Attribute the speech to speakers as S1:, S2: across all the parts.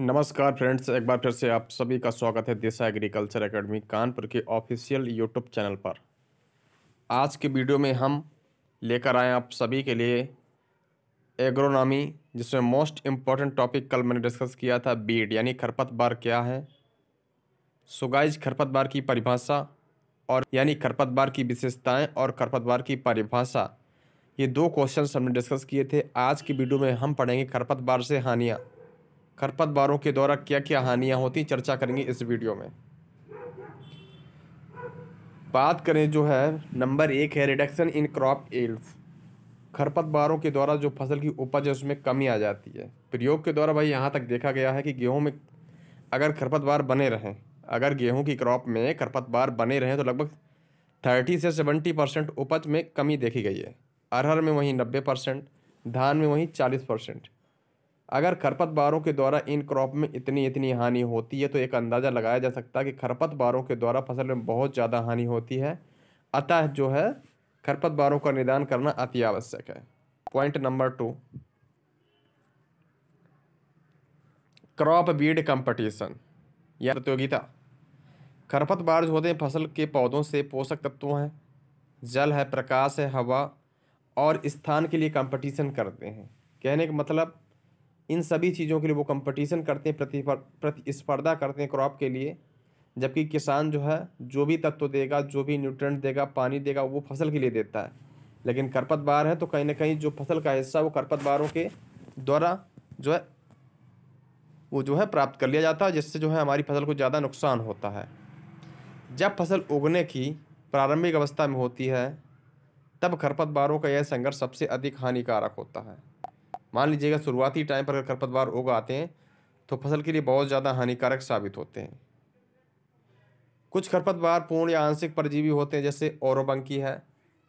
S1: नमस्कार फ्रेंड्स एक बार फिर से आप सभी का स्वागत है देसा एग्रीकल्चर एकेडमी कानपुर के ऑफिशियल यूट्यूब चैनल पर आज के वीडियो में हम लेकर आए आप सभी के लिए एग्रोनॉमी जिसमें मोस्ट इम्पॉर्टेंट टॉपिक कल मैंने डिस्कस किया था बीड यानी खरपतवार क्या है सुगाइज खरपतवार की परिभाषा और यानी खरपतवार की विशेषताएँ और खरपतवार की परिभाषा ये दो क्वेश्चन हमने डिस्कस किए थे आज की वीडियो में हम पढ़ेंगे खरपतवार से हानियाँ खरपतवारों के द्वारा क्या क्या हानियाँ होती चर्चा करेंगे इस वीडियो में बात करें जो है नंबर एक है रिडक्शन इन क्रॉप खरपत खरपतवारों के द्वारा जो फसल की उपज है उसमें कमी आ जाती है प्रयोग के द्वारा भाई यहाँ तक देखा गया है कि गेहूँ में अगर खरपतवार बने रहें अगर गेहूँ की क्रॉप में खरपतवार बने रहें तो लगभग थर्टी से सेवेंटी परसेंट उपज में कमी देखी गई है अरहर में वहीं नब्बे परसेंट धान में वहीं चालीस परसेंट अगर खरपतवारों के द्वारा इन क्रॉप में इतनी इतनी हानि होती है तो एक अंदाज़ा लगाया जा सकता है कि खरपतवारों के द्वारा फसल में बहुत ज़्यादा हानि होती है अतः जो है खरपतवारों का निदान करना अति आवश्यक है point number two crop weed competition या प्रतियोगिता खरपतवार जो होते हैं फसल के पौधों से पोषक तत्वों हैं जल है प्रकाश है हवा और स्थान के लिए कंपटीशन करते हैं कहने का मतलब इन सभी चीज़ों के लिए वो कंपटीशन करते हैं प्रतिस्पर्धा करते हैं क्रॉप के लिए जबकि किसान जो है जो भी तत्व देगा जो भी न्यूट्रेंट देगा पानी देगा वो फसल के लिए देता है लेकिन बार है तो कहीं ना कहीं जो फसल का हिस्सा वो बारों के द्वारा जो है वो जो है प्राप्त कर लिया जाता है जिससे जो है हमारी फसल को ज़्यादा नुकसान होता है जब फसल उगने की प्रारंभिक अवस्था में होती है तब खरपतवारों का यह संघर्ष सबसे अधिक हानिकारक होता है मान लीजिएगा शुरुआती टाइम पर अगर खरपतवार उग आते हैं तो फसल के लिए बहुत ज़्यादा हानिकारक साबित होते हैं कुछ खरपतवार पूर्ण या आंशिक परजीवी होते हैं जैसे औरबंकी है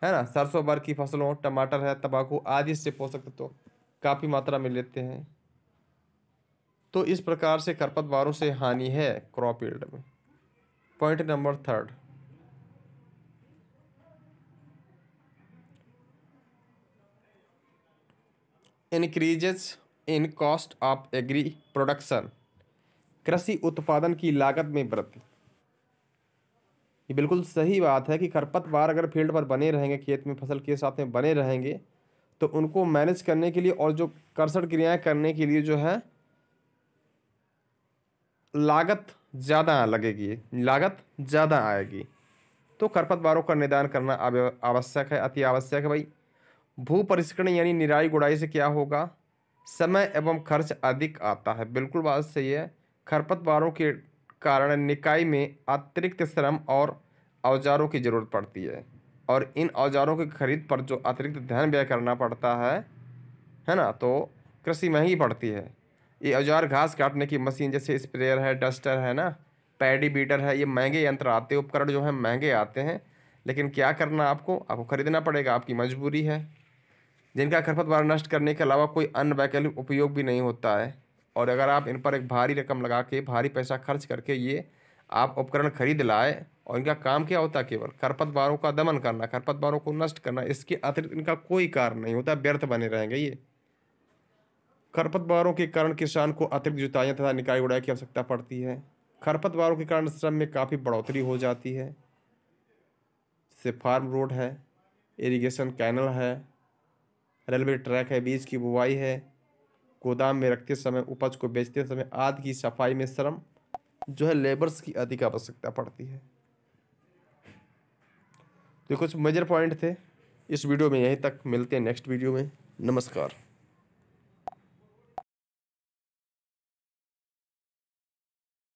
S1: है ना सरसों बर की फसलों टमाटर है तंबाकू आदि से पोषक तत्व काफ़ी मात्रा में लेते हैं तो इस प्रकार से खरपतवारों से हानि है क्रॉप यील्ड में point number third increases in cost of agri production कृषि उत्पादन की लागत में वृद्धि ये बिल्कुल सही बात है कि खरपतवार अगर फील्ड पर बने रहेंगे खेत में फसल के साथ में बने रहेंगे तो उनको मैनेज करने के लिए और जो कर्षण क्रियाएं करने के लिए जो है लागत ज़्यादा लगेगी लागत ज़्यादा आएगी तो खरपतवारों का निदान करना आवश्यक है अति आवश्यक है भाई भू परिष्करण यानी निराई गुड़ाई से क्या होगा समय एवं खर्च अधिक आता है बिल्कुल बात सही है खरपतवारों के कारण निकाय में अतिरिक्त श्रम और औजारों की ज़रूरत पड़ती है और इन औजारों की खरीद पर जो अतिरिक्त धन व्यय करना पड़ता है है ना तो कृषि महंगी पड़ती है ये औजार घास काटने की मशीन जैसे स्प्रेयर है डस्टर है ना पैडी बीटर है ये महंगे यंत्र आते उपकरण जो है महंगे आते हैं लेकिन क्या करना आपको आपको खरीदना पड़ेगा आपकी मजबूरी है जिनका खरपतवार नष्ट करने के अलावा कोई अन्य वैकल्पिक उपयोग भी नहीं होता है और अगर आप इन पर एक भारी रकम लगा के भारी पैसा खर्च करके ये आप उपकरण खरीद लाए और इनका काम क्या होता है केवल खरपतवारों का दमन करना खरपतवारों को नष्ट करना इसके अतिरिक्त इनका कोई कारण नहीं होता व्यर्थ बने रहेंगे ये खरपतवारों के कारण किसान को अतिरिक्त जुताइयाँ तथा निकाय उड़ाई की आवश्यकता पड़ती है खरपतवारों के कारण श्रम में काफ़ी बढ़ोतरी हो जाती है जैसे फार्म रोड है इरिगेशन कैनल है रेलवे ट्रैक है बीज की बुआई है गोदाम में रखते समय उपज को बेचते समय आदि की सफाई में श्रम जो है लेबर्स की अधिक आवश्यकता पड़ती है तो कुछ मेजर पॉइंट थे इस वीडियो में यहीं तक मिलते हैं नेक्स्ट वीडियो में नमस्कार